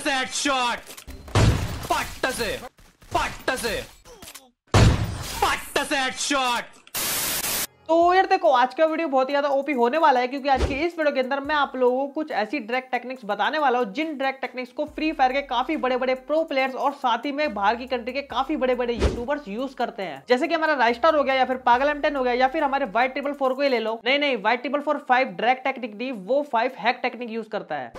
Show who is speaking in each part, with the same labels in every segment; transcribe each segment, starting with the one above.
Speaker 1: से हेडशॉट पट से पट से पट से हेडशॉट तो यार देखो आज का वीडियो बहुत ही ज्यादा ओपी होने वाला है क्योंकि आज के इस वीडियो के अंदर मैं आप लोगों को कुछ ऐसी ड्रैग टेक्निक्स बताने वाला हूँ जिन ड्रैग टेक्निक्स को फ्री फायर के काफी बड़े बड़े प्रो प्लेयर्स और साथ ही में बाहर की कंट्री के काफी बड़े बड़े यूट्यूबर्स यूज करते हैं जैसे कि हमारा राइस्टार हो गया या फिर पागल एम हो गया या फिर हमारे व्हाइट ट्रिपल फोर को ही ले लो नहीं नहीं white triple four five drag technique दी वो फाइव हैक टेक्निक यूज करता है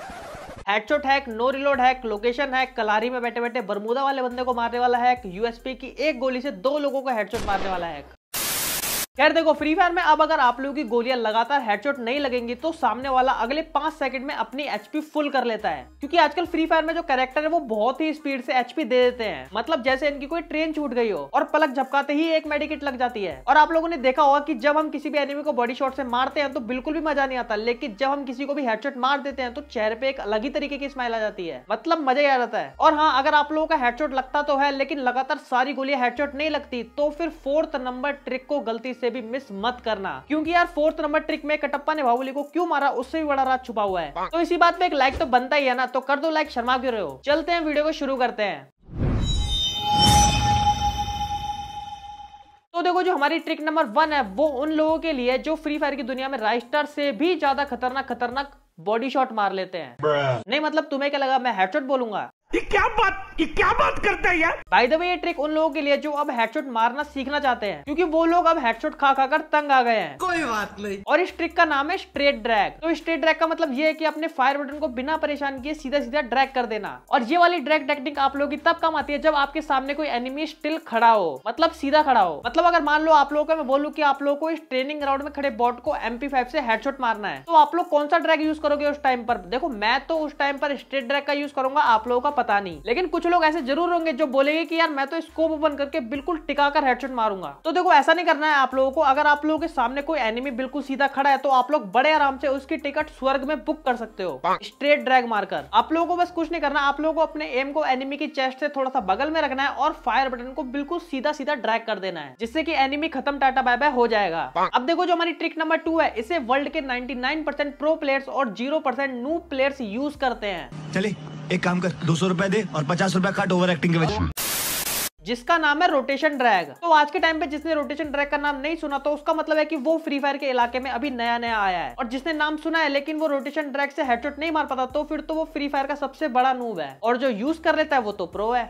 Speaker 1: headshot hack no reload hack location hack Kalahari में बैठे बैठे बरमूदा वाले बंदे को मारने वाला हैक यूएसपी की एक गोली से दो लोगों को हेडशॉट मारने वाला हैक खैर देखो फ्री फायर में अब अगर आप लोगों की गोलियां लगातार हेडशॉट नहीं लगेंगी तो सामने वाला अगले पांच सेकंड में अपनी एचपी फुल कर लेता है क्योंकि आजकल फ्री फायर में जो कैरेक्टर है वो बहुत ही स्पीड से एचपी दे देते हैं मतलब जैसे इनकी कोई ट्रेन छूट गई हो और पलक झपकाते ही एक मेडिकेट लग जाती है और आप लोगों ने देखा होगा की जब हम किसी भी एनिमी को बॉडी शॉर्ट से मारते हैं तो बिल्कुल भी मजा नहीं आता लेकिन जब हम किसी को भी हेडशॉट मार देते हैं तो चेहरे पे एक अलग ही तरीके की स्माइल आ जाती है मतलब मजा ही आ जाता है और हाँ अगर आप लोगों का हेडशॉट लगता तो है लेकिन लगातार सारी गोलियां हेडशॉट नहीं लगती तो फिर फोर्थ नंबर ट्रिक को गलती से भी मिस मत करना क्योंकि यार फोर्थ नंबर ट्रिक में कटप्पा ने बाहुली को क्यों मारा उससे भी बड़ा राज छुपा हुआ है तो इसी बात पे एक लाइक तो बनता ही है ना तो कर दो लाइक शर्मा क्यों रहे हो चलते हैं वीडियो को शुरू करते हैं तो देखो जो हमारी ट्रिक नंबर वन है वो उन लोगों के लिए जो फ्री फायर की दुनिया में राइस्टर से भी ज्यादा खतरनाक खतरनाक बॉडी शॉट मार लेते हैं नहीं मतलब तुम्हें क्या लगा मैं हेडशॉट बोलूंगा ये क्या बात ये क्या बात करते हैं यार द वे ये ट्रिक उन लोगों के लिए जो अब हेडशॉट मारना सीखना चाहते हैं क्योंकि वो लोग अब हेडशॉट खा खा कर तंग आ गए हैं कोई बात नहीं और इस ट्रिक का नाम है स्ट्रेट ड्रैग तो स्ट्रेट ड्रैग का मतलब ये है कि अपने फायर बटन को बिना परेशान किए सीधा सीधा ड्रैग कर देना और ये वाली ड्रैग टेक्निक आप लोगों की तब काम आती है जब आपके सामने कोई एनिमी स्टिल खड़ा हो मतलब सीधा खड़ा हो मतलब अगर मान लो आप लोगों को मैं बोलूँ की आप लोग को इस ट्रेनिंग ग्राउंड में खड़े बॉट को एमपी फाइव से हेडशॉट मारना है तो आप लोग कौन सा ड्रैग यूज करोगे उस टाइम पर देखो मैं तो उस टाइम पर स्ट्रेट ड्रैग का यूज करूंगा आप लोगों का पता नहीं लेकिन कुछ लोग ऐसे जरूर होंगे जो बोलेंगे कि यार मैं तो स्कोप ओपन करके बिल्कुल टिकाकर हेडशॉट मारूंगा तो देखो ऐसा नहीं करना है आप लोगों को अगर आप लोगों के सामने कोई एनिमी बिल्कुल सीधा खड़ा है तो आप लोग बड़े आराम से उसकी टिकट स्वर्ग में बुक कर सकते हो स्ट्रेट ड्रैग मारकर आप लोगों को बस कुछ नहीं करना आप लोगों को अपने एम को एनिमी की चेस्ट से थोड़ा सा बगल में रखना है और फायर बटन को बिल्कुल सीधा सीधा ड्रैग कर देना है जिससे की एनिमी खत्म टाटा बाय बाय हो जाएगा अब देखो जो हमारी ट्रिक नंबर टू है इसे वर्ल्ड के 99% प्रो प्लेयर्स और zero percent new players use करते हैं चले एक काम कर दो सौ रुपए दे और पचास रुपए कट ओवर एक्टिंग के वजह जिसका नाम है रोटेशन ड्रैग तो आज के टाइम पे जिसने रोटेशन ड्रैग का नाम नहीं सुना तो उसका मतलब है कि वो फ्री फायर के इलाके में अभी नया नया आया है और जिसने नाम सुना है लेकिन वो रोटेशन ड्रैग से हेडशॉट नहीं मार पाता तो फिर तो वो फ्री फायर का सबसे बड़ा नूब है और जो यूज कर लेता है वो तो प्रो है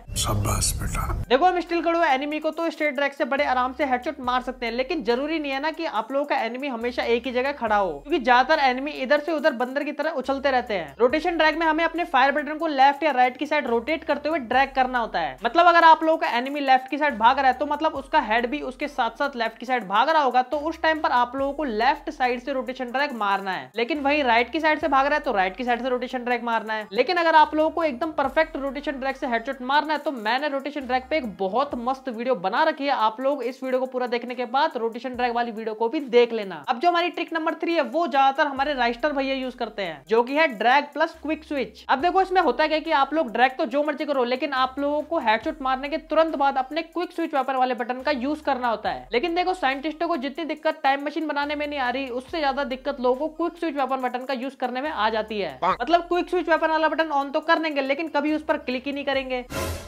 Speaker 1: देखो हम स्टिल कड़ो एनिमी को तो स्ट्रेट ड्रैग से बड़े आराम से हेडशॉट मार सकते हैं लेकिन जरूरी नहीं है ना की आप लोगों का एनिमी हमेशा एक ही जगह खड़ा हो क्योंकि ज्यादातर एनिमी इधर से उधर बंदर की तरह उछलते रहते हैं रोटेशन ड्रैग में हमें अपने फायर बटन को लेफ्ट या राइट की साइड रोटेट करते हुए ड्रैग करना होता है मतलब अगर आप लोगों का एनिमी लेफ्ट की साइड भाग रहा है तो मतलब उसका हेड भी उसके साथ साथ लेफ्ट की साइड भाग रहा होगा तो उस टाइम पर आप लोगों को लेफ्ट साइड से रोटेशन ट्रैक मारना है लेकिन वही राइट की साइड से भाग रहा है तो राइट की साइड से रोटेशन ट्रैक मारना है लेकिन अगर आप लोगों को एकदम परफेक्ट रोटेशन ट्रैक से हेडशॉट मारना है तो मैंने रोटेशन ट्रैक पे एक बहुत मस्त वीडियो बना रखी है आप लोग इस वीडियो को पूरा देखने के बाद रोटेशन ट्रैक वाली वीडियो को भी देख लेना अब जो हमारी ट्रिक नंबर थ्री है वो ज्यादातर हमारे राइस्टर भैया यूज करते हैं जो की है ड्रैग प्लस क्विक स्विच अब देखो इसमें होता है कि आप लोग ड्रैग तो जो मर्जी करो लेकिन आप लोगों को हेडशॉट मारने के तुरंत तुरंत बाद अपने क्विक स्विच वेपर वाले बटन का यूज करना होता है लेकिन देखो साइंटिस्टों को जितनी दिक्कत टाइम मशीन बनाने में नहीं आ रही उससे ज्यादा दिक्कत लोगों को क्विक स्विच वेपन बटन का यूज करने में आ जाती है मतलब क्विक स्विच वेपन वाला बटन ऑन तो कर लेंगे लेकिन कभी उस पर क्लिक ही नहीं करेंगे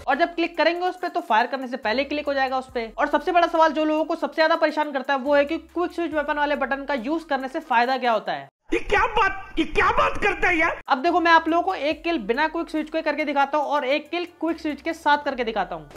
Speaker 1: और जब क्लिक करेंगे उस पर तो फायर करने से पहले क्लिक हो जाएगा उस पर और सबसे बड़ा सवाल जो लोगों को सबसे ज्यादा परेशान करता है वो है कि क्विक स्विच वेपन वाले बटन का यूज करने से फायदा क्या होता है ये क्या बात ये क्या बात करता है यार अब देखो मैं आप लोगों को एक किल बिना क्विक स्विच के करके दिखाता हूँ और एक किल क्विक स्विच के साथ करके दिखाता हूँ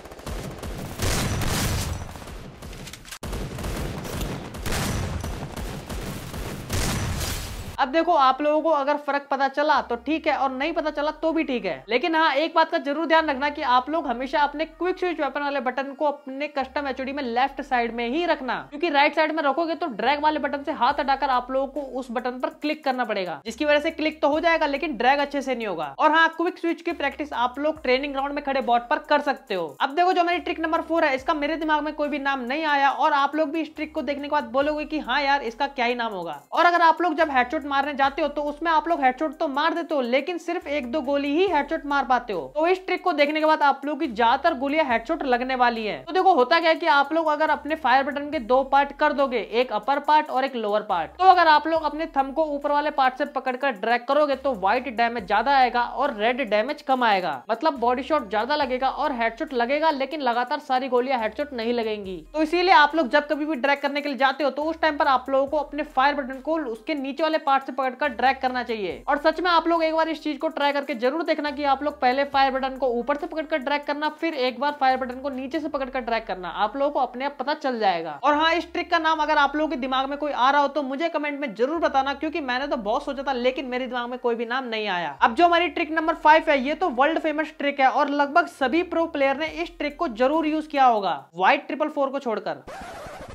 Speaker 1: अब देखो आप लोगों को अगर फर्क पता चला तो ठीक है और नहीं पता चला तो भी ठीक है लेकिन हाँ एक बात का जरूर ध्यान रखना कि आप लोग हमेशा अपने क्विक स्विच वेपन वाले बटन को अपने कस्टम एच में लेफ्ट साइड में ही रखना क्योंकि राइट साइड में रखोगे तो ड्रैग वाले बटन से हाथ हटाकर आप लोगों को उस बटन पर क्लिक करना पड़ेगा जिसकी वजह से क्लिक तो हो जाएगा लेकिन ड्रैग अच्छे से नहीं होगा और हाँ क्विक स्विच की प्रैक्टिस आप लोग ट्रेनिंग ग्राउंड में खड़े बॉट पर कर सकते हो अब देखो जो हमारी ट्रिक नंबर फोर है इसका मेरे दिमाग में कोई भी नाम नहीं आया और आप लोग भी इस ट्रिक को देखने के बाद बोलोगे की हाँ यार इसका क्या ही नाम होगा और अगर आप लोग जब हेडशॉट मारने जाते हो तो उसमें आप लोग हेडशॉट तो मार देते हो लेकिन सिर्फ एक दो गोली ही हेडशॉट मार पाते हो तो इस ट्रिक को देखने के बाद आप लोग की ज्यादातर गोलियां हेडशॉट लगने वाली है तो देखो होता क्या है कि आप लोग अगर अपने फायर बटन के दो पार्ट कर दोगे एक अपर पार्ट और एक लोअर पार्ट तो अगर आप लोग अपने थम को ऊपर वाले पार्ट से पकड़कर ड्रैग करोगे तो व्हाइट डैमेज ज्यादा आएगा और रेड डैमेज कम आएगा मतलब बॉडी शॉट ज्यादा लगेगा और हेडशॉट लगेगा लेकिन लगातार सारी गोलियां हेडशॉट नहीं लगेंगी तो इसीलिए आप लोग जब कभी भी ड्रैग करने के लिए जाते हो तो उस टाइम पर आप लोगों को अपने फायर बटन को उसके नीचे वाले पार्ट पार्ट से पकड़कर ड्रैग करना चाहिए और सच में आप लोग एक बार इस चीज को ट्राई करके जरूर देखना कि आप लोग पहले फायर बटन को ऊपर से पकड़कर ड्रैग करना फिर एक बार फायर बटन को नीचे से पकड़कर ड्रैग करना आप लोगों को अपने आप पता चल जाएगा और हाँ इस ट्रिक का नाम अगर आप लोगों के दिमाग में कोई आ रहा हो तो मुझे कमेंट में जरूर बताना क्योंकि मैंने तो बहुत सोचा था लेकिन मेरे दिमाग में कोई भी नाम नहीं आया अब जो हमारी ट्रिक नंबर फाइव है ये तो वर्ल्ड फेमस ट्रिक है और लगभग सभी प्रो प्लेयर ने इस ट्रिक को जरूर यूज किया होगा व्हाइट ट्रिपल फोर को छोड़कर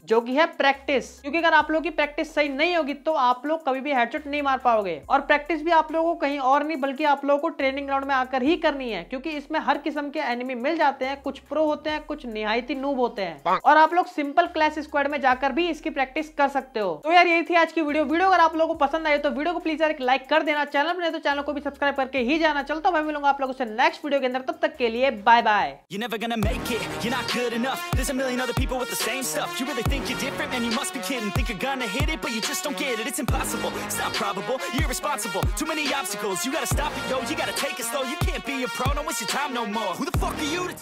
Speaker 1: जो कि है प्रैक्टिस क्योंकि अगर आप लोग की प्रैक्टिस सही नहीं होगी तो आप लोग कभी भी हेडशॉट नहीं मार पाओगे और प्रैक्टिस भी आप लोगों को कहीं और नहीं बल्कि आप लोगों को ट्रेनिंग ग्राउंड में आकर ही करनी है क्योंकि इसमें हर किस्म के एनिमी मिल जाते हैं कुछ प्रो होते हैं कुछ निहायती नूब होते हैं और आप लोग सिंपल क्लास स्क्वाड में जाकर भी इसकी प्रैक्टिस कर सकते हो तो यार यही थी आज की वीडियो वीडियो अगर आप लोगों को पसंद आए तो वीडियो को प्लीज यार एक लाइक कर देना चैनल पर नहीं तो चैनल को भी सब्सक्राइब करके ही जाना चलता तो मैं मिलूंगा आप लोगों से नेक्स्ट वीडियो के अंदर तब तक के लिए bye bye think you're different, man, you must be kidding Think you're gonna hit it, but you just don't get it It's impossible, it's not probable, you're irresponsible Too many obstacles, you gotta stop it, yo You gotta take it slow, you can't be a pro No, it's your time no more Who the fuck are you to